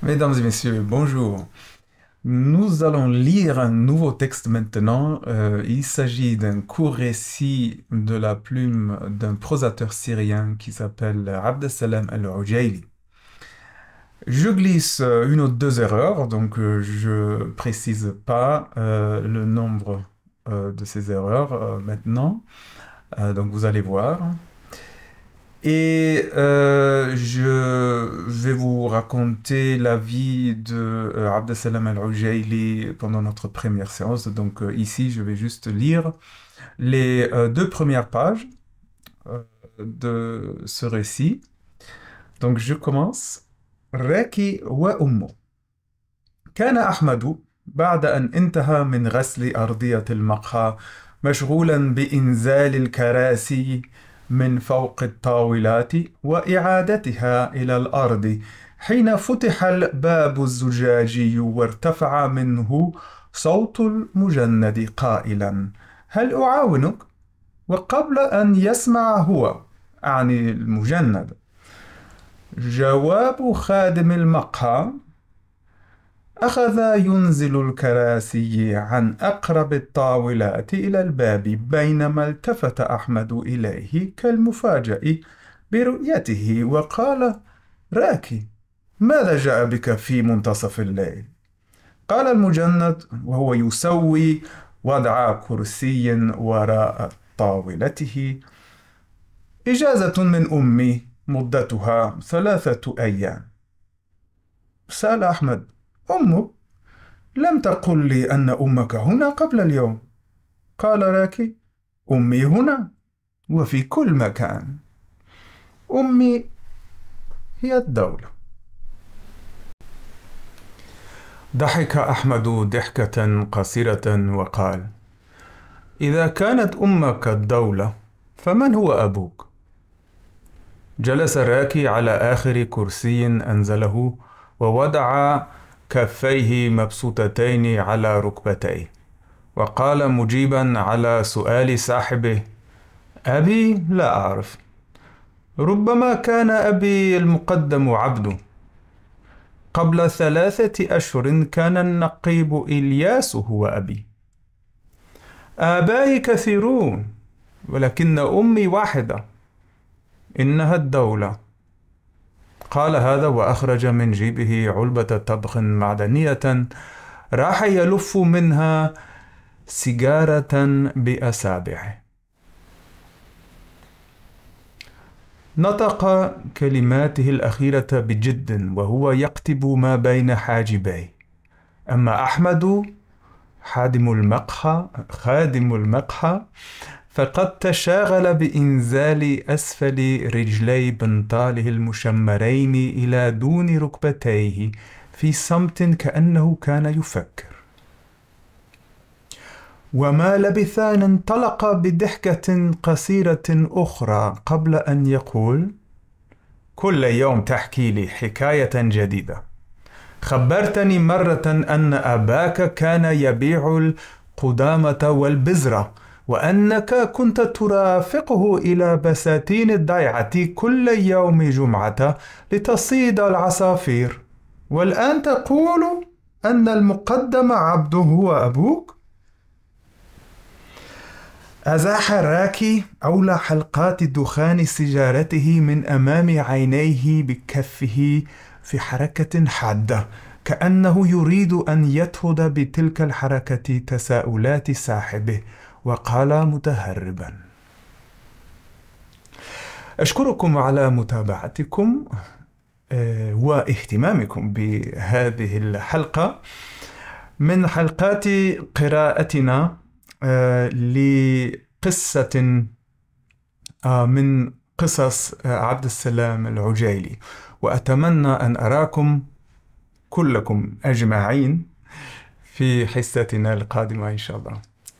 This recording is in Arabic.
Mesdames et messieurs, bonjour. Nous allons lire un nouveau texte maintenant. Euh, il s'agit d'un court récit de la plume d'un prosateur syrien qui s'appelle Abdessalem al-Ujaili. Je glisse une ou deux erreurs, donc euh, je précise pas euh, le nombre de ces erreurs maintenant. donc vous allez voir. Et euh, je vais vous raconter la vie de euh, Abdesalam Al-Ujaili pendant notre première séance. Donc euh, ici, je vais juste lire les euh, deux premières pages euh, de ce récit. Donc je commence. Raki wa ummu. كان أحمد بعد أن انتهى من غسل أرضية المقهى مشغولا بإنزال الكراسي من فوق الطاولات واعادتها الى الارض حين فتح الباب الزجاجي وارتفع منه صوت المجند قائلا هل اعاونك وقبل ان يسمع هو عن المجند جواب خادم المقهى أخذ ينزل الكراسي عن أقرب الطاولات إلى الباب بينما التفت أحمد إليه كالمفاجئ برؤيته وقال: راكي، ماذا جاء بك في منتصف الليل؟ قال المجند وهو يسوي وضع كرسي وراء طاولته: إجازة من أمي مدتها ثلاثة أيام. سأل أحمد: أمك لم تقل لي أن أمك هنا قبل اليوم قال راكي أمي هنا وفي كل مكان أمي هي الدولة ضحك أحمد ضحكة قصيرة وقال إذا كانت أمك الدولة فمن هو أبوك؟ جلس راكي على آخر كرسي أنزله ووضع كفيه مبسوطتين على ركبتيه وقال مجيبا على سؤال صاحبه ابي لا اعرف ربما كان ابي المقدم عبده قبل ثلاثه اشهر كان النقيب الياس هو ابي ابائي كثيرون ولكن امي واحده انها الدوله قال هذا وأخرج من جيبه علبة طبخ معدنية راح يلف منها سيجارة بأسابعه نطق كلماته الأخيرة بجد وهو يقتب ما بين حاجبيه أما أحمد حادم المقهى خادم المقهى فقد تشاغل بإنزال أسفل رجلي بنطاله المشمرين إلى دون ركبتيه في صمت كأنه كان يفكر وما لبث أن انطلق بضحكة قصيرة أخرى قبل أن يقول كل يوم تحكي لي حكاية جديدة خبرتني مرة أن أباك كان يبيع القدامة والبزرة وأنك كنت ترافقه إلى بساتين الضيعة كل يوم جمعة لتصيد العصافير والآن تقول أن المقدم عبد هو أبوك؟ أزاح راكي أولى حلقات دخان سجارته من أمام عينيه بكفه في حركة حادة كأنه يريد أن يدهد بتلك الحركة تساؤلات صاحبه وقال متهربا أشكركم على متابعتكم آه، واهتمامكم بهذه الحلقة من حلقات قراءتنا آه، لقصة آه، من قصص عبد السلام العجيلي وأتمنى أن أراكم كلكم أجمعين في حصتنا القادمة إن شاء الله